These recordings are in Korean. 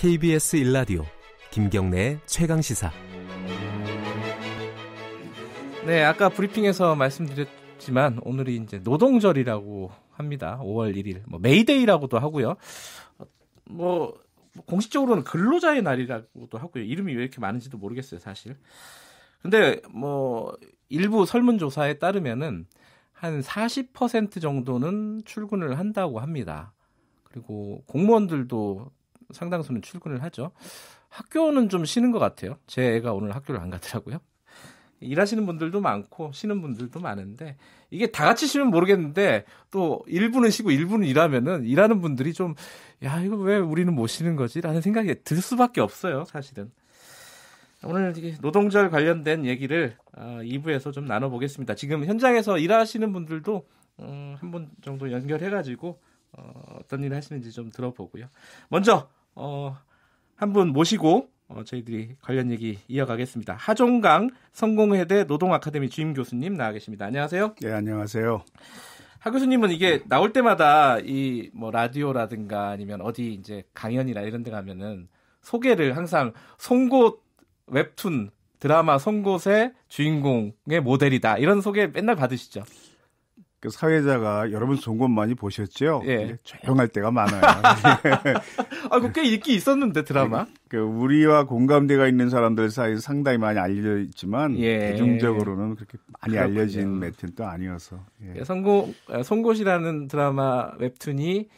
KBS 일라디오 김경래 최강 시사. 네, 아까 브리핑에서 말씀드렸지만 오늘이 이제 노동절이라고 합니다. 5월 1일, 뭐 메이데이라고도 하고요. 어, 뭐, 뭐 공식적으로는 근로자의 날이라고도 하고요. 이름이 왜 이렇게 많은지도 모르겠어요, 사실. 근데 뭐 일부 설문조사에 따르면은 한 40% 정도는 출근을 한다고 합니다. 그리고 공무원들도 상당수는 출근을 하죠. 학교는 좀 쉬는 것 같아요. 제 애가 오늘 학교를 안 가더라고요. 일하시는 분들도 많고 쉬는 분들도 많은데 이게 다 같이 쉬면 모르겠는데 또 일부는 쉬고 일부는 일하면은 일하는 분들이 좀 야 이거 왜 우리는 못 쉬는 거지라는 생각이 들 수밖에 없어요 사실은 오늘 노동절 관련된 얘기를 2부에서 어, 좀 나눠보겠습니다. 지금 현장에서 일하시는 분들도 어, 한분 정도 연결해가지고 어, 어떤 일을 하시는지 좀 들어보고요. 먼저 어, 한분 모시고 어, 저희들이 관련 얘기 이어가겠습니다. 하종강 성공회대 노동아카데미 주임 교수님 나와 계십니다. 안녕하세요. 네, 안녕하세요. 하 교수님은 이게 나올 때마다 이 뭐 라디오라든가 아니면 어디 이제 강연이나 이런 데 가면은 소개를 항상 송곳 웹툰 드라마 송곳의 주인공의 모델이다 이런 소개 맨날 받으시죠? 그 사회자가 여러분 송곳 많이 보셨죠? 예. 조용할 때가 많아요. 아, 그꽤 인기 있었는데 드라마. 네. 그 우리와 공감대가 있는 사람들 사이 에 상당히 많이 알려 있지만 예. 대중적으로는 그렇게 많이 그렇군요. 알려진 웹툰 도 아니어서. 예. 송곳 예, 송곳이라는 아, 드라마 웹툰이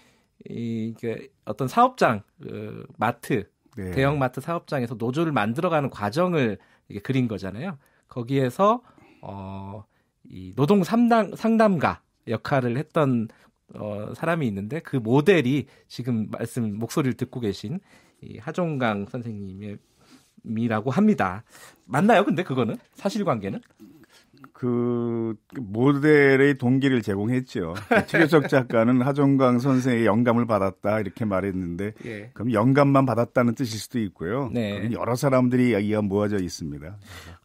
이그 어떤 사업장 그 마트 네. 대형 마트 사업장에서 노조를 만들어가는 과정을 그린 거잖아요. 거기에서 어이 노동 상담, 상담가 역할을 했던 어, 사람이 있는데 그 모델이 지금 말씀 목소리를 듣고 계신 이 하종강 선생님의 미라고 합니다. 맞나요? 근데 그거는 사실관계는? 그 모델의 동기를 제공했죠. 최교석 작가는 하종강 선생의 영감을 받았다 이렇게 말했는데 예. 그럼 영감만 받았다는 뜻일 수도 있고요. 네. 여러 사람들이 이야기가 모아져 있습니다.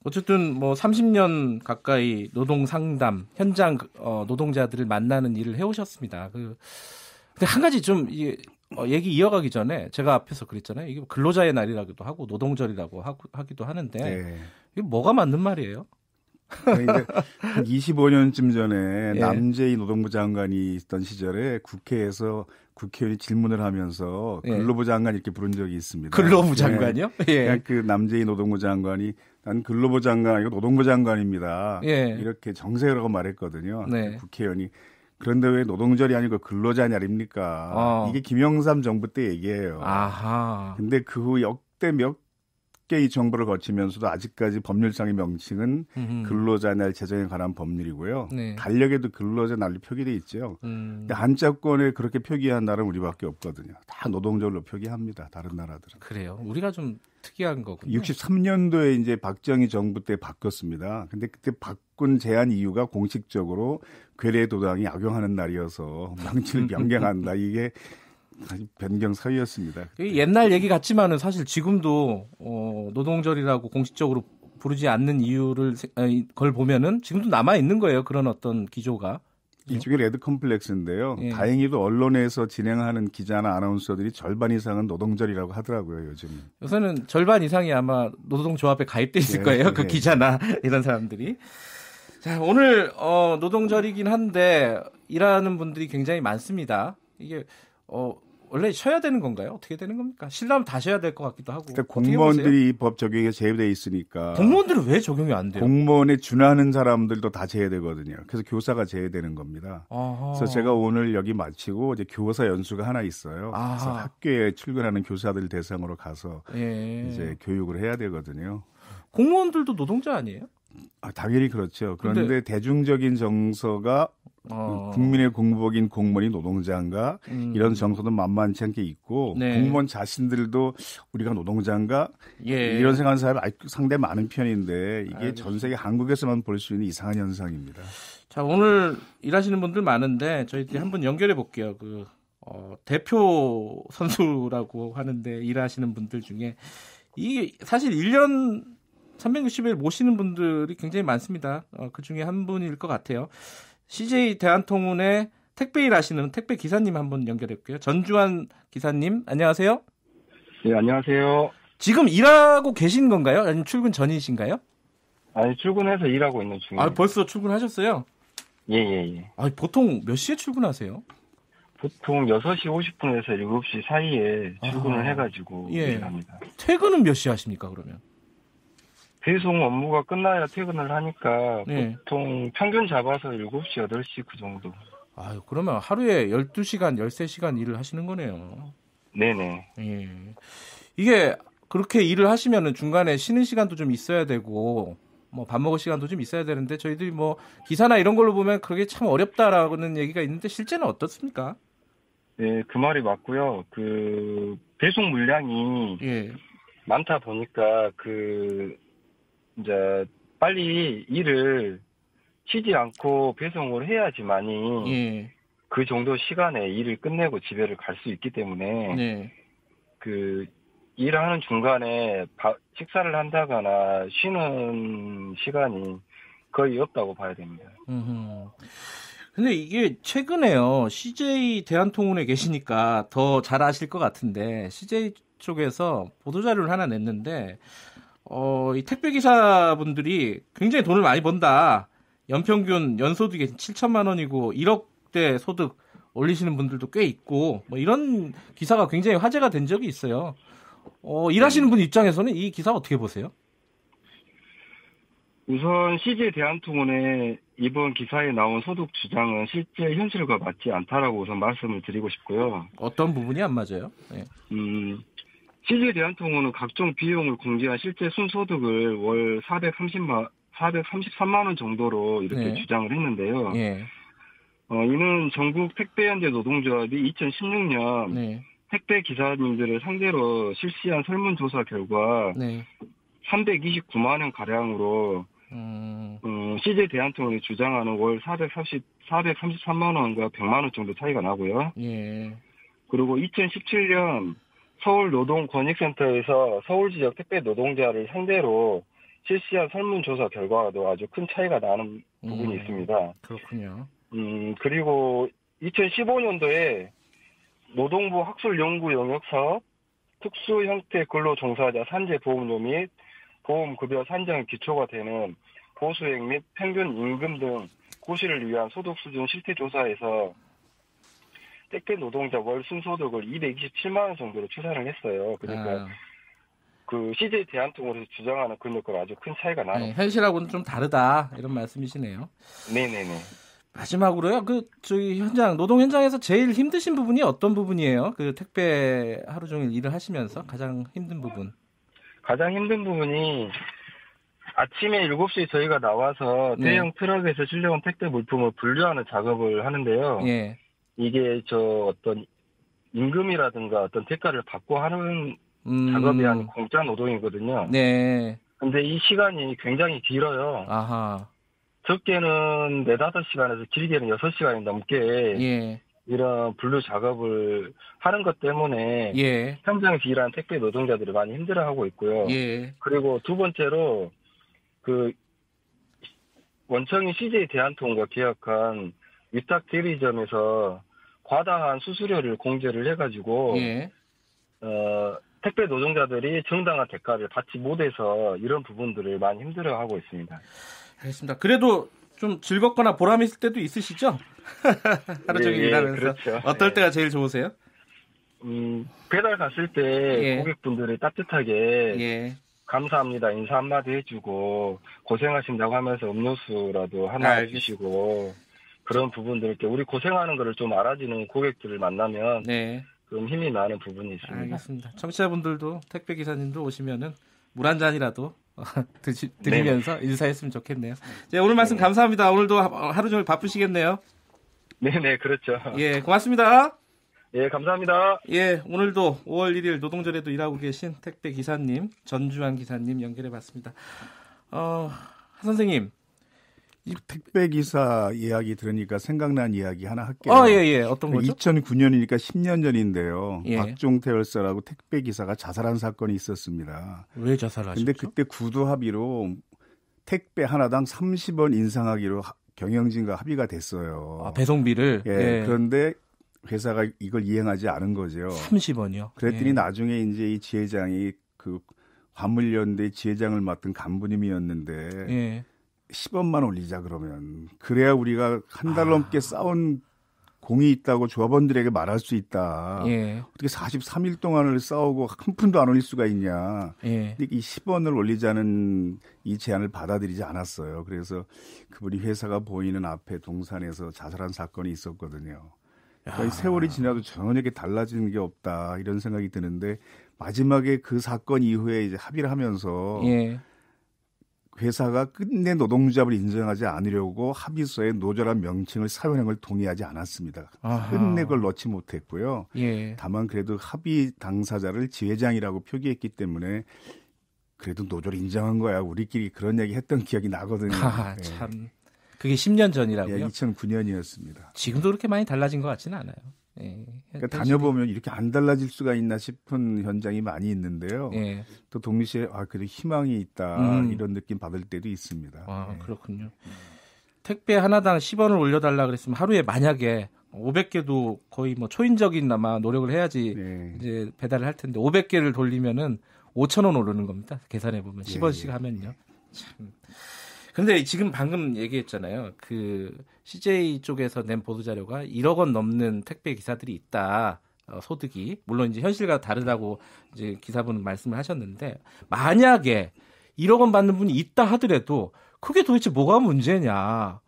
어쨌든 뭐 30년 가까이 노동 상담 현장 어, 노동자들을 만나는 일을 해오셨습니다. 그 근데 한 가지 좀 이게 어, 얘기 이어가기 전에 제가 앞에서 그랬잖아요. 이게 근로자의 날이라기도 하고 노동절이라고 하 하기도 하는데 네. 이게 뭐가 맞는 말이에요? 25년쯤 그 전에 예. 남재희 노동부 장관이 있던 시절에 국회에서 국회의원이 질문을 하면서 예. 근로부 장관 이렇게 부른 적이 있습니다. 근로부 예. 장관이요? 예. 그러니까 그 남재희 노동부 장관이 난 근로부 장관 아니고 노동부 장관입니다. 예. 이렇게 정세라고 말했거든요. 네. 그 국회의원이 그런데 왜 노동절이 아니고 근로자냐 아닙니까? 어. 이게 김영삼 정부 때 얘기예요. 아하. 근데 그 후 역대 몇이 정부를 거치면서도 아직까지 법률상의 명칭은 음흠. 근로자 날 재정에 관한 법률이고요. 네. 달력에도 근로자 날로 표기돼 있죠. 음. 근데 한자권에 그렇게 표기한 나라는 우리밖에 없거든요. 다 노동절로 표기합니다. 다른 나라들은. 그래요. 우리가 좀 특이한 거군요. 63년도에 이제 박정희 정부 때 바꿨습니다. 근데 그때 바꾼 제한 이유가 공식적으로 괴뢰 도당이 악용하는 날이어서 명칭을 변경한다. 이게 변경 사유였습니다. 옛날 얘기 같지만은 사실 지금도 어, 노동절이라고 공식적으로 부르지 않는 이유를 아니, 걸 보면은 지금도 남아 있는 거예요. 그런 어떤 기조가. 네. 일종의 레드 컴플렉스인데요. 예. 다행히도 언론에서 진행하는 기자나 아나운서들이 절반 이상은 노동절이라고 하더라고요, 요즘. 요새는 절반 이상이 아마 노동조합에 가입돼 있을 예, 거예요. 그 예, 그 기자나 이런 사람들이. 자, 오늘 어, 노동절이긴 한데 일하는 분들이 굉장히 많습니다. 이게 어, 원래 쉬어야 되는 건가요? 어떻게 되는 겁니까? 신라면 다시 해야 될 것 같기도 하고. 그러니까 공무원들이 이 법 적용에 제외돼 있으니까. 공무원들은 왜 적용이 안 돼요? 공무원에 준하는 사람들도 다 제외되거든요. 그래서 교사가 제외되는 겁니다. 아하. 그래서 제가 오늘 여기 마치고 이제 교사 연수가 하나 있어요. 아하. 그래서 학교에 출근하는 교사들 대상으로 가서 예. 이제 교육을 해야 되거든요. 공무원들도 노동자 아니에요? 아, 당연히 그렇죠. 그런데 근데, 대중적인 정서가 어. 국민의 공복인 공무원이 노동자인가 음. 이런 정서도 만만치 않게 있고 네. 공무원 자신들도 우리가 노동자인가 예. 이런 생각하는 사람이 상당히 많은 편인데 이게 알전 세계 한국에서만 볼 수 있는 이상한 현상입니다. 자 오늘 일하시는 분들 많은데 저희들이 한번 연결해 볼게요. 그 어, 대표 선수라고 하는데 일하시는 분들 중에 이게 사실 1년 360일 모시는 분들이 굉장히 많습니다. 어, 그 중에 한 분일 것 같아요. CJ 대한통운의 택배 일하시는 택배 기사님 한분연결해볼게요 전주환 기사님, 안녕하세요. 네, 안녕하세요. 지금 일하고 계신 건가요? 아니면 출근 전이신가요? 아니, 출근해서 일하고 있는 중이에요. 아, 벌써 출근하셨어요? 예, 예, 예. 아니, 보통 몇 시에 출근하세요? 보통 6시 50분에서 7시 사이에 출근을 아, 해가지고 예. 일합니다. 퇴근은 몇시에 하십니까, 그러면? 배송 업무가 끝나야 퇴근을 하니까 네. 보통 평균 잡아서 7시, 8시 그 정도. 아 그러면 하루에 12시간, 13시간 일을 하시는 거네요. 네네. 예. 이게 그렇게 일을 하시면은 중간에 쉬는 시간도 좀 있어야 되고 뭐 밥 먹을 시간도 좀 있어야 되는데 저희들이 뭐 기사나 이런 걸로 보면 그게 참 어렵다라고는 얘기가 있는데 실제는 어떻습니까? 네, 그 말이 맞고요. 그 배송 물량이 예. 많다 보니까 그 이제 빨리 일을 쉬지 않고 배송을 해야지만이 예. 그 정도 시간에 일을 끝내고 집에를 갈 수 있기 때문에 네. 그 일하는 중간에 바, 식사를 한다거나 쉬는 시간이 거의 없다고 봐야 됩니다. 근데 이게 최근에요. CJ 대한통운에 계시니까 더 잘 아실 것 같은데 CJ 쪽에서 보도자료를 하나 냈는데 어, 이 택배 기사분들이 굉장히 돈을 많이 번다. 연평균 연소득이 7천만 원이고 1억대 소득 올리시는 분들도 꽤 있고 뭐 이런 기사가 굉장히 화제가 된 적이 있어요. 어, 일하시는 분 입장에서는 이 기사 어떻게 보세요? 우선 CJ 대한통운의 이번 기사에 나온 소득 주장은 실제 현실과 맞지 않다라고 우선 말씀을 드리고 싶고요. 어떤 부분이 안 맞아요? 네. 음, CJ 대한통운은 각종 비용을 공개한 실제 순소득을 월 430만 433만 원 정도로 이렇게 네. 주장을 했는데요. 네. 어, 이는 전국 택배연대 노동조합이 2016년 네. 택배 기사님들을 상대로 실시한 설문조사 결과 329만 원 가량으로 음... 음, CJ 대한통운이 주장하는 월 430, 433만 원과 100만 원 정도 차이가 나고요. 예. 그리고 2017년 서울 노동 권익센터에서 서울 지역 택배 노동자를 상대로 실시한 설문조사 결과도 아주 큰 차이가 나는 부분이 음, 있습니다. 그렇군요. 음, 그리고 2015년도에 노동부 학술연구 영역 사업 특수 형태 근로 종사자 산재 보험료 및 보험급여 산정 기초가 되는 보수액 및 평균 임금 등 고시를 위한 소득 수준 실태 조사에서 택배 노동자 월 순소득을 227만 원 정도로 추산을 했어요. 그러니까 아. 그 CJ 대한통운에 주장하는 금액과 아주 큰 차이가 나요. 네, 현실하고는 좀 다르다 이런 말씀이시네요. 네네네. 마지막으로요. 그 저희 현장 노동 현장에서 제일 힘드신 부분이 어떤 부분이에요? 그 택배 하루 종일 일을 하시면서 가장 힘든 부분. 가장 힘든 부분이 아침에 7시에 저희가 나와서 네. 대형 트럭에서 실려온 택배 물품을 분류하는 작업을 하는데요. 예. 이게 저 어떤 임금이라든가 어떤 대가를 받고 하는 음. 작업이 한 공짜 노동이거든요. 네. 근데 이 시간이 굉장히 길어요. 아하. 적게는 네다섯 시간에서 길게는 여섯 시간이 넘게 예. 이런 분류 작업을 하는 것 때문에 예. 현장에서 일하는 택배 노동자들이 많이 힘들어하고 있고요. 예. 그리고 두 번째로 그 원청이 CJ 대한통운과 계약한 위탁 대리점에서 과다한 수수료를 공제를 해가지고 예. 어, 택배 노동자들이 정당한 대가를 받지 못해서 이런 부분들을 많이 힘들어하고 있습니다. 알겠습니다. 그래도 좀 즐겁거나 보람 있을 때도 있으시죠? 하루 종일 예, 예, 일하면서 그렇죠. 어떨 예. 때가 예. 제일 좋으세요? 음, 배달 갔을 때 예. 고객분들이 따뜻하게 감사합니다 인사 한마디 해주고 고생하신다고 하면서 음료수라도 하나 알 해주시고 그런 부분들 이렇게 우리 고생하는 거를 좀 알아주는 고객들을 만나면 네. 좀 힘이 나는 부분이 있습니다. 알겠습니다. 청취자분들도 택배 기사님도 오시면은 물 한 잔이라도 드시, 네. 드리면서 네. 인사했으면 좋겠네요. 네, 오늘 말씀 네. 감사합니다. 오늘도 하루 종일 바쁘시겠네요. 네네 네, 그렇죠. 예 고맙습니다. 예 감사합니다. 예 오늘도 5월 1일 노동절에도 일하고 계신 택배 기사님 전주환 기사님 연결해봤습니다. 어, 선생님 택배 기사 이야기 들으니까 생각난 이야기 하나 할게요. 아, 예, 예. 어떤 거죠? 2009년이니까 10년 전인데요. 예. 박종태 열사라고 택배 기사가 자살한 사건이 있었습니다. 왜 자살하셨죠? 근데 그때 구두 합의로 택배 하나당 30원 인상하기로 경영진과 합의가 됐어요. 아, 배송비를. 예. 예. 그런데 회사가 이걸 이행하지 않은 거죠. 30원이요. 그랬더니 예. 나중에 이제 이 지회장이 그 화물연대 지회장을 맡은 간부님이었는데 예. 10원만 올리자 그러면 그래야 우리가 한달 아. 넘게 아. 싸운 공이 있다고 조합원들에게 말할 수 있다. 예. 어떻게 43일 동안을 싸우고 한 푼도 안 올릴 수가 있냐. 예. 근데 이 10원을 올리자는 이 제안을 받아들이지 않았어요. 그래서 그분이 회사가 보이는 앞에 동산에서 자살한 사건이 있었거든요. 그러니까 세월이 지나도 전혀 게 달라진 게 없다 이런 생각이 드는데 마지막에 그 사건 이후에 이제 합의를 하면서 예. 회사가 끝내 노동조합을 인정하지 않으려고 합의서에 노조란 명칭을 사용한 을 동의하지 않았습니다. 아하. 끝내 걸 넣지 못했고요. 예. 다만 그래도 합의 당사자를 지회장이라고 표기했기 때문에 그래도 노조를 인정한 거야. 우리끼리 그런 얘기 했던 기억이 나거든요. 아, 예. 참. 그게 10년 전이라고요? 예, 2009년이었습니다. 지금도 그렇게 많이 달라진 것 같지는 않아요. 예, 그러니까 다녀보면 이렇게 안 달라질 수가 있나 싶은 현장이 많이 있는데요. 예. 또 동시에 아 그래도 희망이 있다 음. 이런 느낌 받을 때도 있습니다. 아 예. 그렇군요. 택배 하나당 10원을 올려달라 그랬으면 하루에 만약에 500개도 거의 뭐 초인적인 아마 노력을 해야지 네. 이제 배달을 할 텐데 500개를 돌리면은 5천 원 오르는 겁니다. 계산해 보면 10원씩 예. 하면요. 참. 근데 지금 방금 얘기했잖아요. 그 CJ 쪽에서 낸 보도 자료가 1억 원 넘는 택배 기사들이 있다. 어, 소득이 물론 이제 현실과 다르다고 이제 기사분은 말씀을 하셨는데 만약에 1억 원 받는 분이 있다 하더라도 그게 도대체 뭐가 문제냐?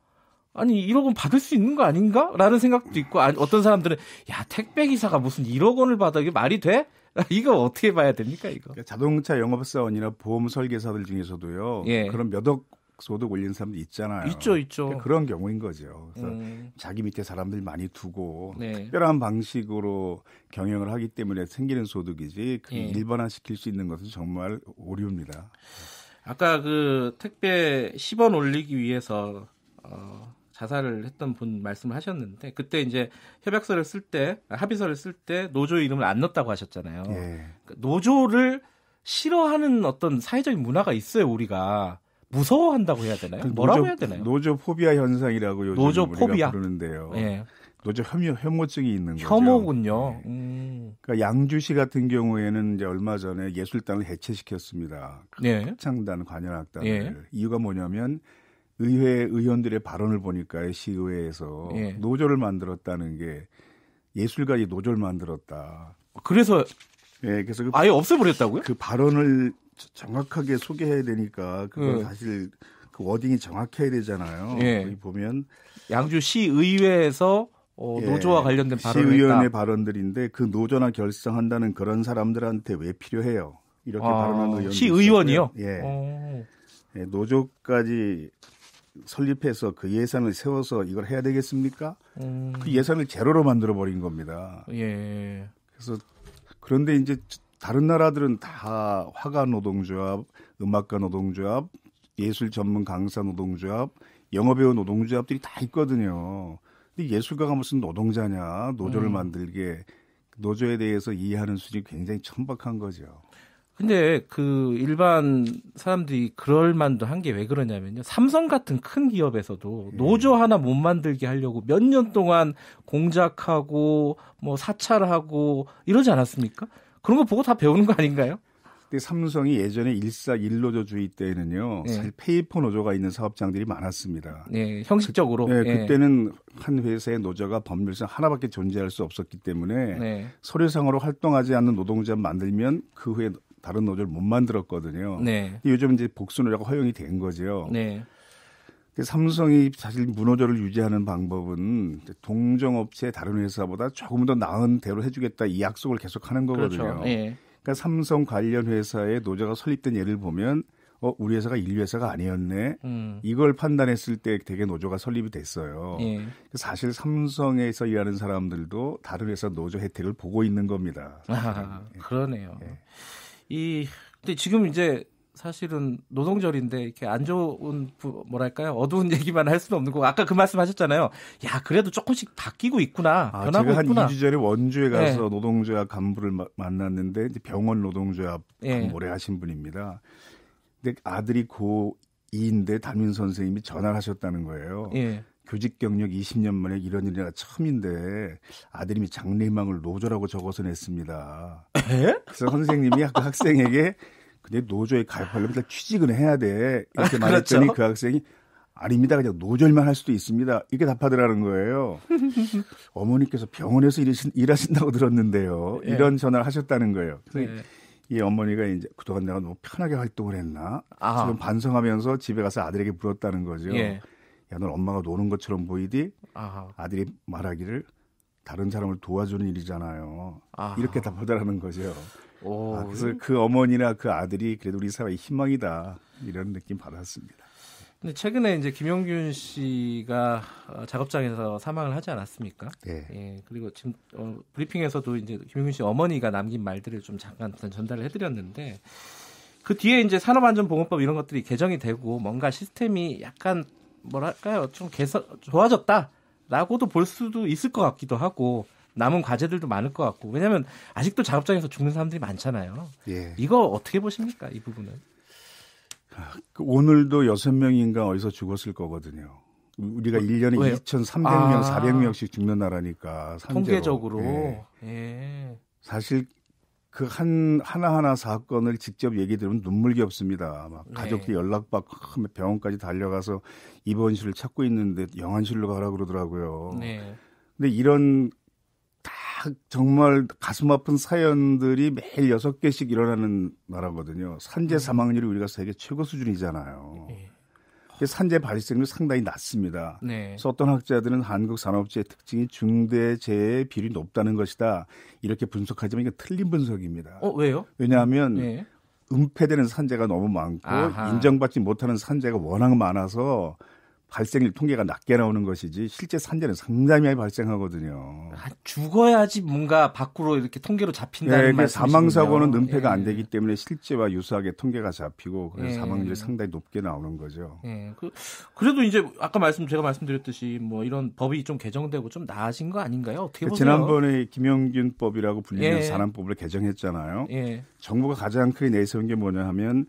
아니 1억 원 받을 수 있는 거 아닌가? 라는 생각도 있고 아니, 어떤 사람들은 야 택배 기사가 무슨 1억 원을 받아 이게 말이 돼? 이거 어떻게 봐야 됩니까 이거? 그러니까 자동차 영업사원이나 보험 설계사들 중에서도요. 예. 그런 몇억 소득 올리는 사람도 있잖아요. 있죠, 있죠. 그러니까 그런 경우인 거죠. 그래서 음. 자기 밑에 사람들 많이 두고 네. 특별한 방식으로 경영을 하기 때문에 생기는 소득이지 그 예. 일반화시킬 수 있는 것은 정말 오류입니다. 아까 그 택배 10원 올리기 위해서 어, 자살을 했던 분 말씀을 하셨는데 그때 이제 협약서를 쓸 때 합의서를 쓸 때 노조 이름을 안 넣었다고 하셨잖아요. 예. 그러니까 노조를 싫어하는 어떤 사회적인 문화가 있어요 우리가 무서워한다고 해야 되나요? 그 뭐라고 노조, 해야 되나요? 노조 포비아 현상이라고 요즘 노조 우리가 포비아. 부르는데요. 예. 노조 혐오, 혐오증이 있는 거죠. 혐오군요. 예. 음. 그러니까 양주시 같은 경우에는 이제 얼마 전에 예술단을 해체시켰습니다. 그 예. 창단 관현악단을. 예. 이유가 뭐냐면 의회 의원들의 발언을 보니까 시의회에서 예. 노조를 만들었다는 게예술가의 노조를 만들었다. 그래서 예, 그래서 그, 아예 없애버렸다고요? 그 발언을 정확하게 소개해야 되니까 그건 음. 사실 그 워딩이 정확해야 되잖아요. 예. 여기 보면 양주시 의회에서 어, 예. 노조와 관련된 발언 시의원의 발언들인데 그 노조나 결성한다는 그런 사람들한테 왜 필요해요? 이렇게 아, 발언한 의원 시의원이요? 예. 어. 예. 노조까지 설립해서 그 예산을 세워서 이걸 해야 되겠습니까? 음. 그 예산을 제로로 만들어 버린 겁니다. 예. 그래서 그런데 이제 다른 나라들은 다 화가 노동조합, 음악가 노동조합, 예술 전문 강사 노동조합, 영어배우 노동조합들이 다 있거든요. 근데 예술가가 무슨 노동자냐, 노조를 음. 만들게 노조에 대해서 이해하는 수준이 굉장히 천박한 거죠. 근데 그 일반 사람들이 그럴 만도 한 게 왜 그러냐면요. 삼성 같은 큰 기업에서도 예. 노조 하나 못 만들게 하려고 몇 년 동안 공작하고 뭐 사찰하고 이러지 않았습니까? 그런 거 보고 다 배우는 거 아닌가요? 그때 삼성이 예전에 1사 1노조주의 때는요. 에 예. 네. 사실 페이퍼 노조가 있는 사업장들이 많았습니다. 네, 형식적으로. 그, 네, 네. 그때는 한 회사의 노조가 법률상 하나밖에 존재할 수 없었기 때문에 네. 서류상으로 활동하지 않는 노동자 만들면 그 후에 다른 노조를 못 만들었거든요. 네. 요즘 이제 복수 노조가 허용이 된 거죠. 네. 그 삼성이 사실 문호조를 유지하는 방법은 동종업체 다른 회사보다 조금 더 나은 대로 해주겠다 이 약속을 계속하는 그렇죠. 거거든요. 그렇죠. 예. 그러니까 삼성 관련 회사의 노조가 설립된 예를 보면 어 우리 회사가 인류 회사가 아니었네 음. 이걸 판단했을 때 되게 노조가 설립이 됐어요. 예. 사실 삼성에서 일하는 사람들도 다른 회사 노조 혜택을 보고 있는 겁니다. 아, 예. 그러네요. 예. 이 근데 지금 이제 사실은 노동절인데 이렇게 안 좋은 뭐랄까요 어두운 얘기만 할 수는 없는 거고 아까 그 말씀하셨잖아요. 야 그래도 조금씩 바뀌고 있구나 아, 변하고 제가 있구나. 한 2주 전에 원주에 네. 가서 네. 노동조합 간부를 마, 만났는데 이제 병원 노동조합 네. 예. 오래 하신 분입니다. 근데 아들이 고2인데 담임 선생님이 전화를 하셨다는 거예요. 네. 교직 경력 20년 만에 이런 일이나 처음인데 아들님이 장래희망을 노조라고 적어서 냈습니다. 에? 그래서 선생님이 그 학생에게 근데 노조에 가입하려면 일 취직은 해야 돼. 아, 이렇게 말했더니 그렇죠? 그 학생이 아닙니다. 그냥 노절만 할 수도 있습니다. 이렇게 답하더라는 거예요. 어머니께서 병원에서 일하신, 일하신다고 들었는데요. 예. 이런 전화를 하셨다는 거예요. 예. 이 어머니가 이제 그동안 내가 너무 편하게 활동을 했나? 아. 지금 반성하면서 집에 가서 아들에게 물었다는 거죠. 예. 야, 넌 엄마가 노는 것처럼 보이디? 아하. 아들이 말하기를 다른 사람을 도와주는 일이잖아요. 아. 이렇게 답하더라는 거죠. 오. 아, 예. 그래서 그 어머니나 그 아들이 그래도 우리 사회의 희망이다 이런 느낌 받았습니다. 근데 최근에 이제 김영균 씨가 어, 작업장에서 사망을 하지 않았습니까? 네. 예. 그리고 지금 어, 브리핑에서도 이제 김영균 씨 어머니가 남긴 말들을 좀 잠깐 전달을 해드렸는데 그 뒤에 이제 산업안전보건법 이런 것들이 개정이 되고 뭔가 시스템이 약간 뭐랄까요 좀 개선 좋아졌다 라고도 볼 수도 있을 것 같기도 하고 남은 과제들도 많을 것 같고 왜냐하면 아직도 작업장에서 죽는 사람들이 많잖아요. 예. 이거 어떻게 보십니까 이 부분은? 아, 그 오늘도 여섯 명인가 어디서 죽었을 거거든요. 우리가 1년에 왜요? 2,300명, 아, 400명씩 죽는 나라니까. 상대로. 통계적으로. 예. 예. 사실 그한 하나하나 사건을 직접 얘기 들으면 눈물이없습니다막 네. 가족들 네. 연락받고 병원까지 달려가서 입원실을 찾고 있는데 영안실로 가라 그러더라고요. 네. 근데 이런 다 정말 가슴 아픈 사연들이 매일 6 개씩 일어나는 나라거든요. 산재 네. 사망률이 우리가 세계 최고 수준이잖아요. 네. 산재 발생률 상당히 낮습니다. 네. 그던 학자들은 한국 산업재해 특징이 중대재해 비율이 높다는 것이다 이렇게 분석하지만 이건 틀린 분석입니다. 어 왜요? 왜냐하면 네. 은폐되는 산재가 너무 많고 아하. 인정받지 못하는 산재가 워낙 많아서 발생률 통계가 낮게 나오는 것이지 실제 산재는 상당히 많이 발생하거든요. 아, 죽어야지 뭔가 밖으로 이렇게 통계로 잡힌다는 예, 말씀이시죠. 사망 사고는 은폐가 예. 안 되기 때문에 실제와 유사하게 통계가 잡히고 그 예. 사망률이 상당히 높게 나오는 거죠. 예. 그, 래도 이제 아까 말씀 제가 말씀드렸듯이 뭐 이런 법이 좀 개정되고 좀 나아진 거 아닌가요? 어떻게 그 보세요? 지난번에 김영균법이라고 불리는 예. 사법을 개정했잖아요. 예. 정부가 가장 크게 내세운 게 뭐냐 하면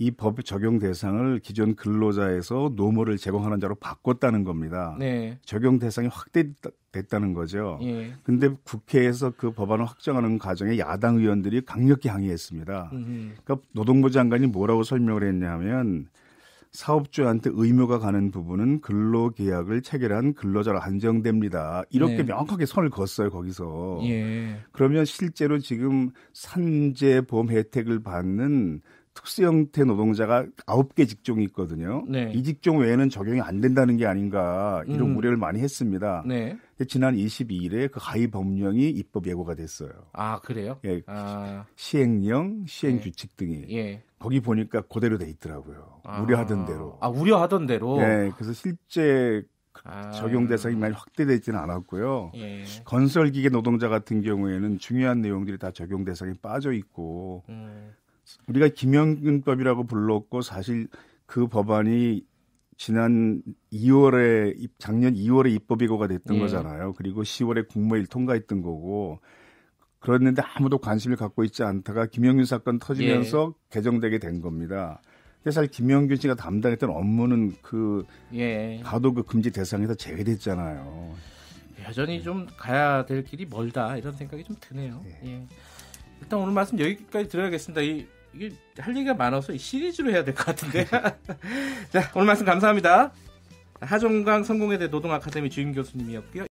이법 적용 대상을 기존 근로자에서 노모를 제공하는 자로 바꿨다는 겁니다. 네. 적용 대상이 확대됐다는 거죠. 예. 근데 국회에서 그 법안을 확정하는 과정에 야당 의원들이 강력히 항의했습니다. 그러니까 노동부 장관이 뭐라고 설명을 했냐면 사업주한테 의무가 가는 부분은 근로계약을 체결한 근로자로 안정됩니다. 이렇게 네. 명확하게 선을 그었어요 거기서. 예. 그러면 실제로 지금 산재보험 혜택을 받는 특수 형태 노동자가 아홉 개 직종이 있거든요. 네. 이 직종 외에는 적용이 안 된다는 게 아닌가 이런 음. 우려를 많이 했습니다. 네. 지난 22일에 그 가입 법령이 입법 예고가 됐어요. 아 그래요? 예, 아. 시행령, 시행 예. 규칙 등이 예. 거기 보니까 그대로 돼 있더라고요. 아. 우려하던 대로. 아 우려하던 대로. 예, 그래서 실제 그 아. 적용 대상이 많이 확대되지는 않았고요. 예. 건설 기계 노동자 같은 경우에는 중요한 내용들이 다 적용 대상에 빠져 있고 음. 우리가 김영균법이라고 불렀고 사실 그 법안이 지난 2월에 작년 2월에 입법 이고가 됐던 예. 거잖아요. 그리고 10월에 국무회의 통과했던 거고 그랬는데 아무도 관심을 갖고 있지 않다가 김영균 사건 터지면서 예. 개정되게 된 겁니다. 사실 김영균 씨가 담당했던 업무는 그 예. 가도급 그 금지 대상에서 제외됐잖아요. 여전히 예. 좀 가야 될 길이 멀다 이런 생각이 좀 드네요. 예. 예. 일단 오늘 말씀 여기까지 들어야겠습니다. 이 이게 할 얘기가 많아서 시리즈로 해야 될 것 같은데. 자, 오늘 말씀 감사합니다. 하종강 성공회대 노동아카데미 주임 교수님이었고요.